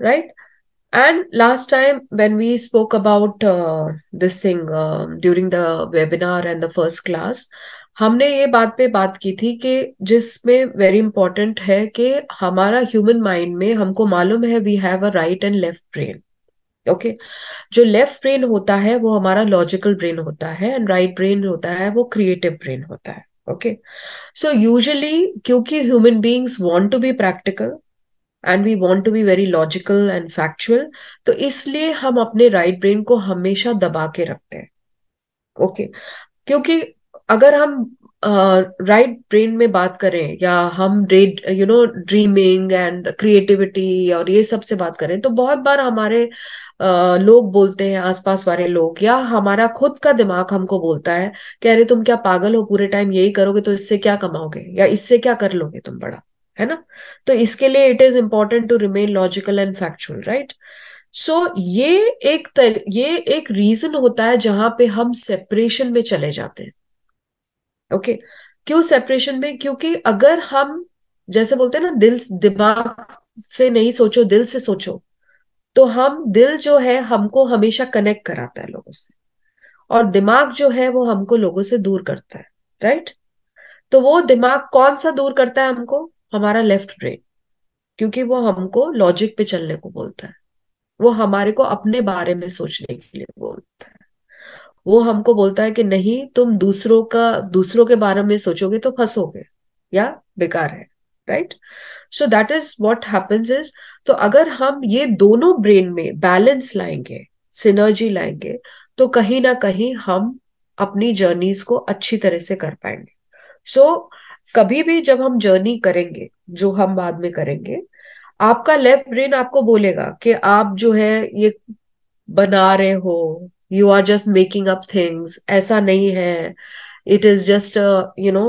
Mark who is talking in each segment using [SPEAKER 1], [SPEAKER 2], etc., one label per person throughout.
[SPEAKER 1] right? And last time when we spoke about uh, this thing uh, during the webinar and the first class, हमने ये बात पे बात की थी कि जिसमें वेरी इंपॉर्टेंट है कि हमारा ह्यूमन माइंड में हमको मालूम है we have a right and left brain okay जो लेफ्ट ब्रेन होता है वो हमारा लॉजिकल ब्रेन होता है एंड राइट ब्रेन होता है वो क्रिएटिव ब्रेन होता है ओके सो यूजुअली क्योंकि human beings want to be practical and we want to be very logical and factual तो इसलिए हम अपने राइट right ब्रेन को हमेशा दबा के रखते हैं ओके okay. क्योंकि अगर हम राइट uh, right ब्रेन में बात करें या हम रेड you know dreaming and creativity और ये सब से बात करें तो बहुत बार हमारे uh, लोग बोलते हैं आसपास वाले लोग या हमारा खुद का दिमाग हमको बोलता है कि अरे तुम क्या पागल हो पूरे टाइम यही करोगे तो इससे क्या कमाओगे या इससे क्या कर लोगे तुम बड़ा है ना तो इसके लिए it is important to remain logical and factual right so ये एक तर, ये एक रीजन होता है जहां पे हम सेपरेशन में चले जाते हैं ओके okay? क्यों सेपरेशन में क्योंकि अगर हम जैसे बोलते हैं ना दिल दिमाग से नहीं सोचो दिल से सोचो तो हम दिल जो है हमको हमेशा कनेक्ट कराता है लोगों से और दिमाग जो है वो हमको लोगों से दूर करता है राइट तो वो दिमाग कौन सा दूर करता है हमको हमारा लेफ्ट ब्रेन क्योंकि वो हमको लॉजिक पे चलने को बोलता है वो हमारे को अपने बारे में सोचने के लिए बोलता है वो हमको बोलता है कि नहीं तुम दूसरों का दूसरों के बारे में सोचोगे तो फंसोगे या बेकार है right so that is what happens is तो अगर हम ये दोनों ब्रेन में बैलेंस लाएंगे सिनर्जी लाएंगे तो कहीं ना कहीं हम अपनी जर्नीज को अच्छी तरह से कर पाएंगे सो so, कभी भी जब हम जर्नी करेंगे जो हम बाद में करेंगे आपका लेफ्ट ब्रेन आपको बोलेगा कि आप जो है ये बना रहे हो you are just making up things ऐसा नहीं है it is just you know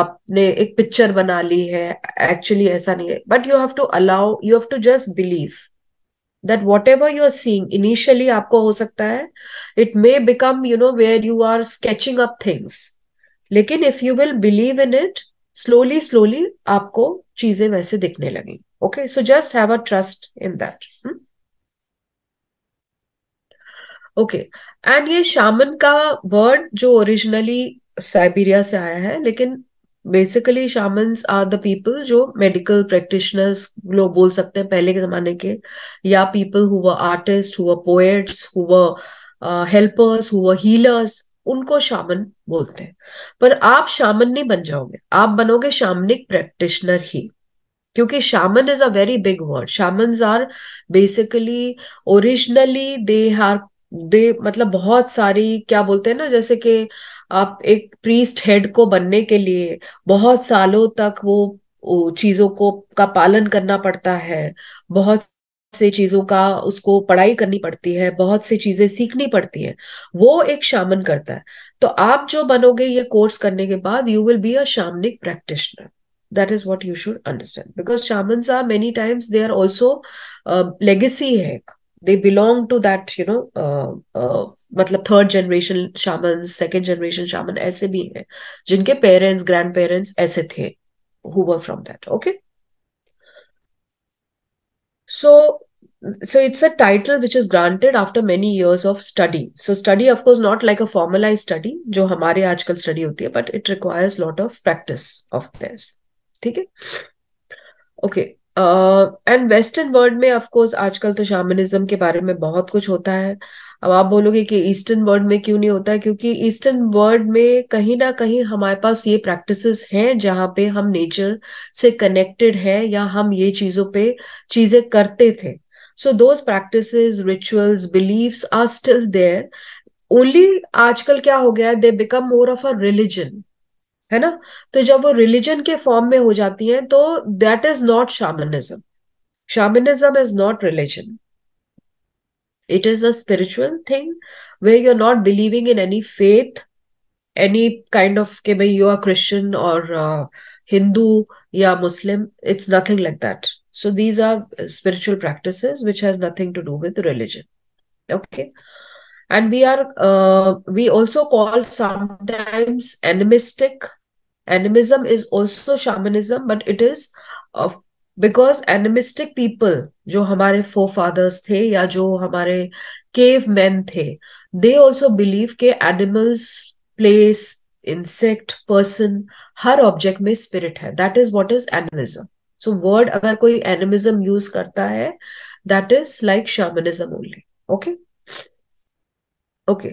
[SPEAKER 1] आपने एक पिक्चर बना ली है एक्चुअली ऐसा नहीं है but you have to allow you have to just believe that whatever you are seeing initially आपको हो सकता है it may become you know where you are sketching up things लेकिन if you will believe in it slowly slowly आपको चीजें वैसे दिखने लगी okay so just have a trust in that okay and ये शामन का वर्ड जो originally Siberia से आया है लेकिन basically shamans are the people जो मेडिकल प्रैक्टिशनर्स लोग बोल सकते हैं पहले के जमाने के या people who artist who poets who helpers who healers उनको शामन बोलते हैं पर आप शामन नहीं बन जाओगे आप बनोगे शामनिक प्रैक्टिशनर ही क्योंकि shaman is a very big word shaman are basically originally they are they मतलब बहुत सारी क्या बोलते हैं ना जैसे कि आप एक प्रीस्ट हेड को बनने के लिए बहुत सालों तक वो चीजों को का पालन करना पड़ता है बहुत से चीजों का उसको पढ़ाई करनी पड़ती है बहुत सी चीजें सीखनी पड़ती हैं वो एक शामन करता है तो आप जो बनोगे ये कोर्स करने के बाद you will be a shamanic practitioner that is what you should understand because shaman are many times they are also legacy है they belong to that you know मतलब third generation shaman second generation shaman ऐसे भी हैं जिनके parents grand parents ऐसे थे who were from that okay So so it's a title which is granted after many years of study so study of course not like a formalized study jo hamare aajkal study hoti hai but it requires lot of practice of this theek hai okay and western world में of course आजकल तो शामनिज्म के बारे में बहुत कुछ होता है अब आप बोलोगे कि ईस्टर्न वर्ल्ड में क्यों नहीं होता है क्योंकि ईस्टर्न वर्ल्ड में कहीं ना कहीं हमारे पास ये प्रैक्टिसेस हैं जहाँ पे हम नेचर से कनेक्टेड है या हम ये चीजों पे चीजें करते थे so those practices rituals beliefs are still there only आजकल क्या हो गया है they become more of a religion है ना तो जब वो रिलीजन के फॉर्म में हो जाती हैं तो that is not shamanism shamanism is not religion it is a spiritual thing where you're not believing in any faith any kind of okay, you are christian or uh, hindu yeah muslim it's nothing like that so these are uh, spiritual practices which has nothing to do with religion okay and we are uh, we also call sometimes animistic animism is also shamanism but it is of. Uh, because animistic people जो हमारे फो fathers थे या जो हमारे cave man थे they also believe के animals place insect person हर object में स्पिरिट है that is what is animism so word अगर कोई एनिमिज्म यूज करता है that is like shamanism only okay okay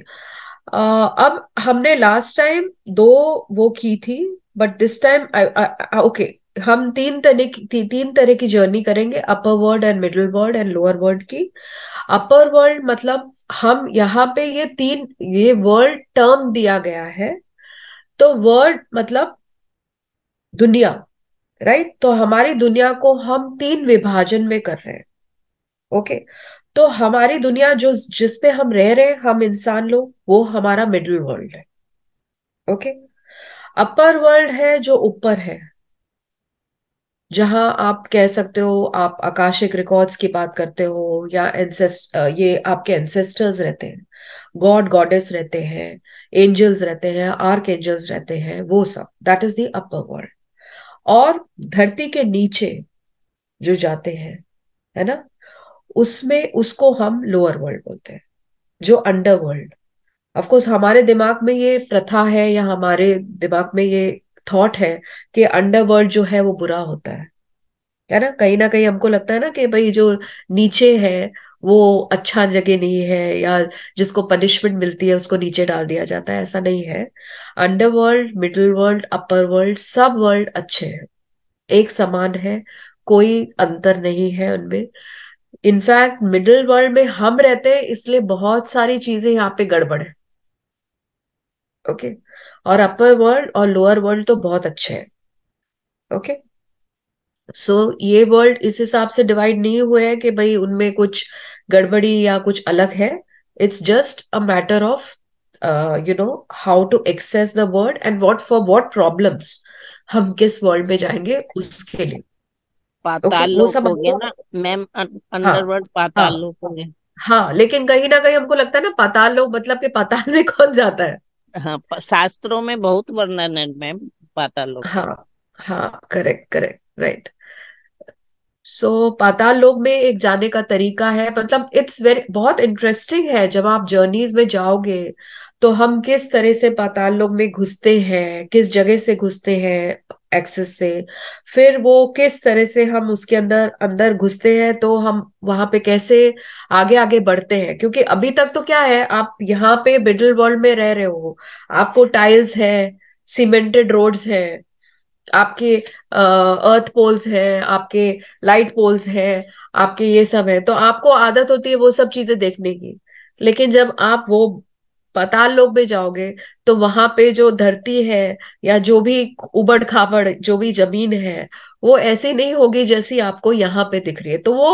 [SPEAKER 1] अब हमने लास्ट टाइम दो वो की थी बट दिस टाइम ओके हम तीन तरह की ती, तीन तरह की जर्नी करेंगे upper world and middle world and lower world की अपर वर्ल्ड मतलब हम यहाँ पे ये तीन ये वर्ल्ड टर्म दिया गया है तो वर्ल्ड मतलब दुनिया राइट तो हमारी दुनिया को हम तीन विभाजन में कर रहे हैं ओके तो हमारी दुनिया जो जिसपे हम रह रहे हैं हम इंसान लोग वो हमारा मिडिल वर्ल्ड है ओके okay? अपर वर्ल्ड है जो ऊपर है जहां आप कह सकते हो आप आकाशिक रिकॉर्ड्स की बात करते हो या एंसेस्ट ये आपके एंसेस्टर्स रहते हैं गॉड गॉडेस रहते हैं एंजल्स रहते हैं आर्क एंजल्स रहते हैं वो सब that is the upper world और धरती के नीचे जो जाते हैं है ना उसमें उसको हम लोअर वर्ल्ड बोलते हैं जो अंडर वर्ल्ड अफकोर्स हमारे दिमाग में ये प्रथा है या हमारे दिमाग में ये थॉट है कि अंडरवर्ल्ड जो है वो बुरा होता है है ना कहीं ना कहीं हमको लगता है ना कि भाई जो नीचे है वो अच्छा जगह नहीं है या जिसको पनिशमेंट मिलती है उसको नीचे डाल दिया जाता है ऐसा नहीं है underworld middle world upper world सब वर्ल्ड अच्छे हैं एक समान है कोई अंतर नहीं है उनमें इनफैक्ट मिडिल वर्ल्ड में हम रहते हैं इसलिए बहुत सारी चीजें यहाँ पे गड़बड़ है ओके okay? और अपर वर्ल्ड और लोअर वर्ल्ड तो बहुत अच्छे हैं ओके सो ये वर्ल्ड इस हिसाब से डिवाइड नहीं हुए हैं कि भाई उनमें कुछ गड़बड़ी या कुछ अलग है it's just a matter of you know how to access the world and what for what problems हम किस वर्ल्ड में जाएंगे उसके लिए पाताल okay, सब हो गया ना मैम अंडरवर्ल्ड हाँ, पाताल हाँ, लोक हो गया हाँ लेकिन कहीं ना कहीं हमको लगता है ना पाताल लोक मतलब कि पाताल में कौन जाता है हाँ शास्त्रों में बहुत वर्णन है मैम पाताल लोक हाँ हाँ correct correct right so so, Patal Lok में एक जाने का तरीका है मतलब इट्स वेरी बहुत इंटरेस्टिंग है जब आप जर्नीज में जाओगे तो हम किस तरह से पाताल लोक में घुसते हैं किस जगह से घुसते हैं एक्सेस से फिर वो किस तरह से हम उसके अंदर अंदर घुसते हैं तो हम वहां पे कैसे आगे आगे बढ़ते हैं क्योंकि अभी तक तो क्या है आप यहाँ पे मिडल वर्ल्ड में रह रहे हो आपको टाइल्स है सीमेंटेड रोड्स है आपके अर्थ पोल्स हैं आपके लाइट पोल्स हैं आपके ये सब है तो आपको आदत होती है वो सब चीजें देखने की लेकिन जब आप वो पताल लोग में जाओगे तो वहां पे जो धरती है या जो भी उबड़ खाबड़ जो भी जमीन है वो ऐसी नहीं होगी जैसी आपको यहाँ पे दिख रही है तो वो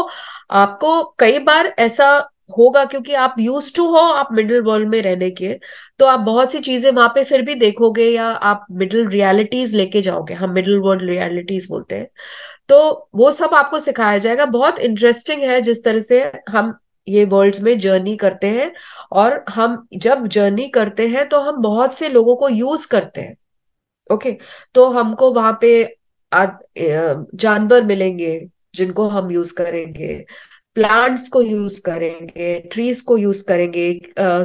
[SPEAKER 1] आपको कई बार ऐसा होगा क्योंकि आप यूज टू हो आप मिडिल वर्ल्ड में रहने के तो आप बहुत सी चीजें वहां पे फिर भी देखोगे या आप मिडिल रियलिटीज लेके जाओगे हम मिडिल वर्ल्ड रियलिटीज बोलते हैं तो वो सब आपको सिखाया जाएगा बहुत इंटरेस्टिंग है जिस तरह से हम ये वर्ल्ड्स में जर्नी करते हैं और हम जब जर्नी करते हैं तो हम बहुत से लोगों को यूज करते हैं ओके तो हमको वहां पे जानवर मिलेंगे जिनको हम यूज करेंगे प्लांट्स को यूज करेंगे ट्रीज को यूज करेंगे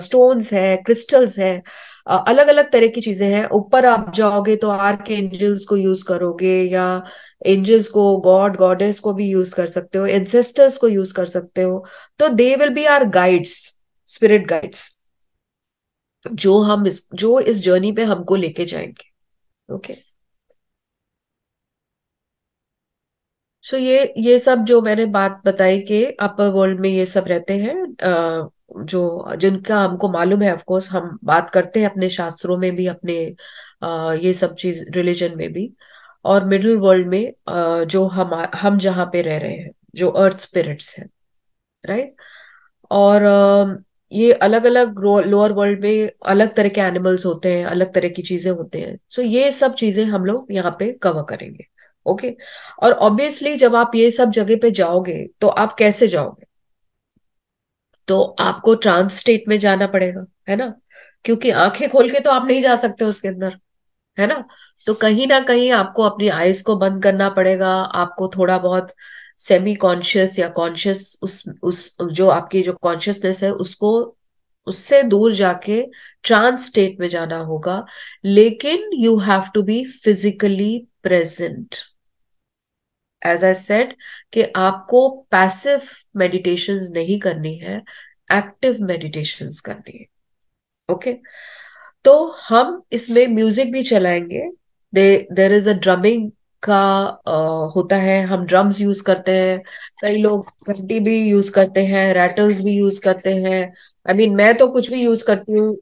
[SPEAKER 1] स्टोन्स है क्रिस्टल्स है अलग अलग तरह की चीजें हैं ऊपर आप जाओगे तो आर्क एंजल्स को यूज करोगे या एंजल्स को गॉड गॉडेस को भी यूज कर सकते हो एंसेस्टर्स को यूज कर सकते हो तो they will be our guides spirit guides जो हम इस जो इस जर्नी पे हमको लेके जाएंगे ओके okay? सो ये ये सब जो मैंने बात बताई कि अपर वर्ल्ड में ये सब रहते हैं जो जिनका हमको मालूम है ऑफकोर्स हम बात करते हैं अपने शास्त्रों में भी अपने ये सब चीज रिलीजन में भी और मिडिल वर्ल्ड में जो हम हम जहाँ पे रह रहे हैं जो अर्थ स्पिरिट्स हैं राइट और ये अलग अलग लोअर वर्ल्ड में अलग तरह के एनिमल्स होते हैं अलग तरह की चीजें होते हैं सो so ये सब चीजें हम लोग यहाँ पे कवर करेंगे ओके और ऑब्वियसली जब आप ये सब जगह पे जाओगे तो आप कैसे जाओगे तो आपको ट्रांस स्टेट में जाना पड़ेगा है ना क्योंकि आंखें खोल के तो आप नहीं जा सकते उसके अंदर है ना तो कहीं ना कहीं आपको अपनी आईज को बंद करना पड़ेगा आपको थोड़ा बहुत सेमी कॉन्शियस या कॉन्शियस उस उस जो आपकी जो कॉन्शियसनेस है उसको उससे दूर जाके ट्रांस स्टेट में जाना होगा लेकिन you have to be physically present as I said कि आपको पैसिव मेडिटेशन नहीं करनी है एक्टिव मेडिटेशन करनी है ओके तो हम इसमें म्यूजिक भी चलाएंगे दे देर इज अ ड्रमिंग का uh, होता है हम ड्रम्स यूज करते हैं कई लोग घंटी भी यूज करते हैं रैटल्स भी यूज करते हैं आई I मीन mean, मैं तो कुछ भी यूज करती हूँ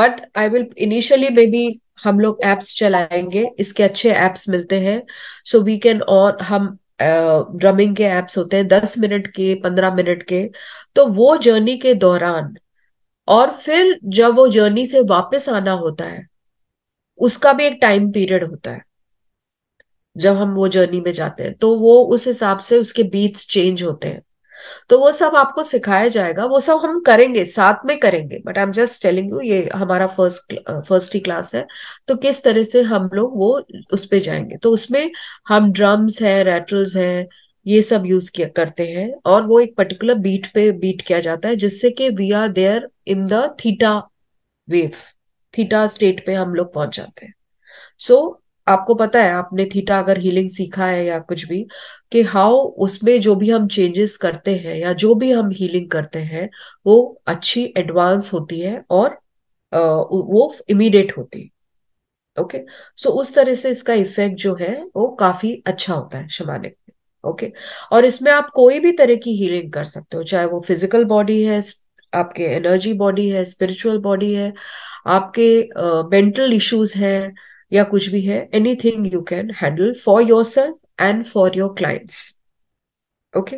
[SPEAKER 1] but I will initially may be हम लोग एप्स चलाएंगे इसके अच्छे एप्स मिलते हैं सो वी कैन और हम ड्रमिंग के एप्स होते हैं दस मिनट के पंद्रह मिनट के तो वो जर्नी के दौरान और फिर जब वो जर्नी से वापस आना होता है उसका भी एक टाइम पीरियड होता है जब हम वो जर्नी में जाते हैं तो वो उस हिसाब से उसके बीट्स चेंज होते हैं तो वो सब आपको सिखाया जाएगा वो सब हम करेंगे साथ में करेंगे but I am just telling you ये हमारा फर्स्ट फर्स्ट ही क्लास है तो किस तरह से हम लोग वो उस पर जाएंगे तो उसमें हम ड्रम्स है रेटल्स है ये सब यूज किया करते हैं और वो एक पर्टिकुलर बीट पे बीट किया जाता है जिससे कि we are there in the theta wave theta state पे हम लोग पहुंच जाते हैं सो so, आपको पता है आपने थीटा अगर हीलिंग सीखा है या कुछ भी कि हाउ उसमें जो भी हम चेंजेस करते हैं या जो भी हम हीलिंग करते हैं वो अच्छी एडवांस होती है और वो इमीडिएट होती है ओके सो उस तरह से इसका इफेक्ट जो है वो काफी अच्छा होता है शमानिक में ओके okay? और इसमें आप कोई भी तरह की हीलिंग कर सकते हो चाहे वो फिजिकल बॉडी है आपके एनर्जी बॉडी है स्पिरिचुअल बॉडी है आपके मेंटल uh, इश्यूज हैं या कुछ भी है anything you can handle for yourself and for your clients okay